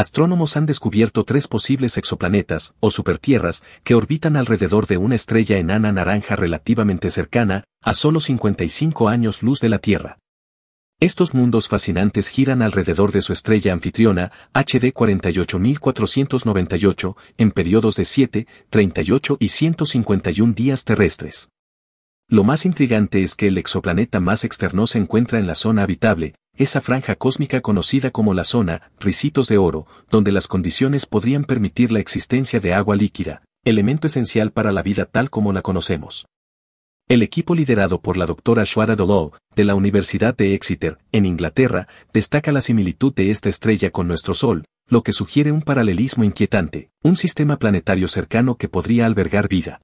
astrónomos han descubierto tres posibles exoplanetas o supertierras que orbitan alrededor de una estrella enana naranja relativamente cercana, a solo 55 años luz de la Tierra. Estos mundos fascinantes giran alrededor de su estrella anfitriona, HD 48498, en periodos de 7, 38 y 151 días terrestres. Lo más intrigante es que el exoplaneta más externo se encuentra en la zona habitable, esa franja cósmica conocida como la zona, ricitos de oro, donde las condiciones podrían permitir la existencia de agua líquida, elemento esencial para la vida tal como la conocemos. El equipo liderado por la doctora Shwara Dolow, de la Universidad de Exeter, en Inglaterra, destaca la similitud de esta estrella con nuestro Sol, lo que sugiere un paralelismo inquietante, un sistema planetario cercano que podría albergar vida.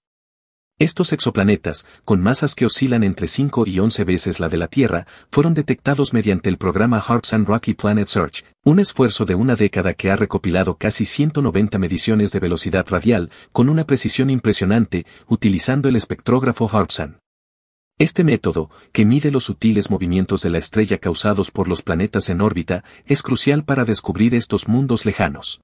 Estos exoplanetas, con masas que oscilan entre 5 y 11 veces la de la Tierra, fueron detectados mediante el programa Harps Rocky Planet Search, un esfuerzo de una década que ha recopilado casi 190 mediciones de velocidad radial con una precisión impresionante, utilizando el espectrógrafo Harpsan. Este método, que mide los sutiles movimientos de la estrella causados por los planetas en órbita, es crucial para descubrir estos mundos lejanos.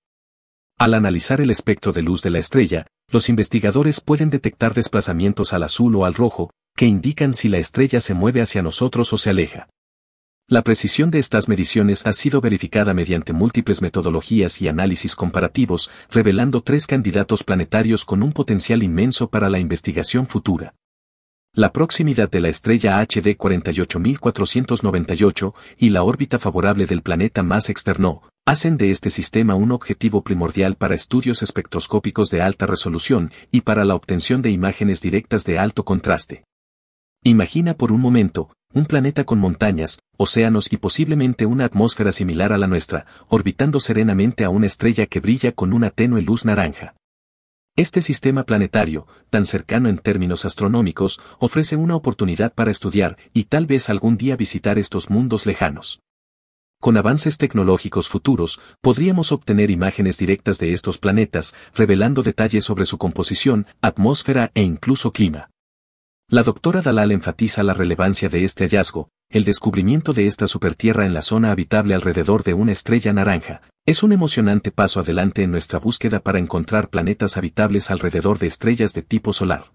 Al analizar el espectro de luz de la estrella, los investigadores pueden detectar desplazamientos al azul o al rojo, que indican si la estrella se mueve hacia nosotros o se aleja. La precisión de estas mediciones ha sido verificada mediante múltiples metodologías y análisis comparativos, revelando tres candidatos planetarios con un potencial inmenso para la investigación futura. La proximidad de la estrella HD 48498 y la órbita favorable del planeta más externo, hacen de este sistema un objetivo primordial para estudios espectroscópicos de alta resolución y para la obtención de imágenes directas de alto contraste. Imagina por un momento, un planeta con montañas, océanos y posiblemente una atmósfera similar a la nuestra, orbitando serenamente a una estrella que brilla con una tenue luz naranja. Este sistema planetario, tan cercano en términos astronómicos, ofrece una oportunidad para estudiar y tal vez algún día visitar estos mundos lejanos. Con avances tecnológicos futuros, podríamos obtener imágenes directas de estos planetas, revelando detalles sobre su composición, atmósfera e incluso clima. La doctora Dalal enfatiza la relevancia de este hallazgo, el descubrimiento de esta supertierra en la zona habitable alrededor de una estrella naranja, es un emocionante paso adelante en nuestra búsqueda para encontrar planetas habitables alrededor de estrellas de tipo solar.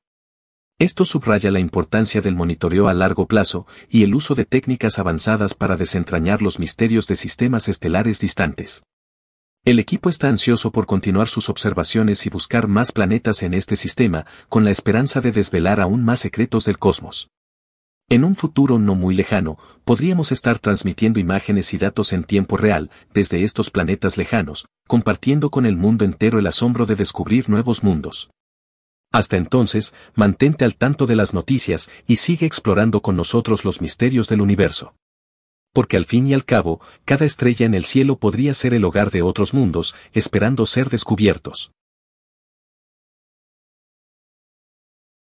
Esto subraya la importancia del monitoreo a largo plazo y el uso de técnicas avanzadas para desentrañar los misterios de sistemas estelares distantes. El equipo está ansioso por continuar sus observaciones y buscar más planetas en este sistema, con la esperanza de desvelar aún más secretos del cosmos. En un futuro no muy lejano, podríamos estar transmitiendo imágenes y datos en tiempo real desde estos planetas lejanos, compartiendo con el mundo entero el asombro de descubrir nuevos mundos. Hasta entonces, mantente al tanto de las noticias y sigue explorando con nosotros los misterios del universo. Porque al fin y al cabo, cada estrella en el cielo podría ser el hogar de otros mundos, esperando ser descubiertos.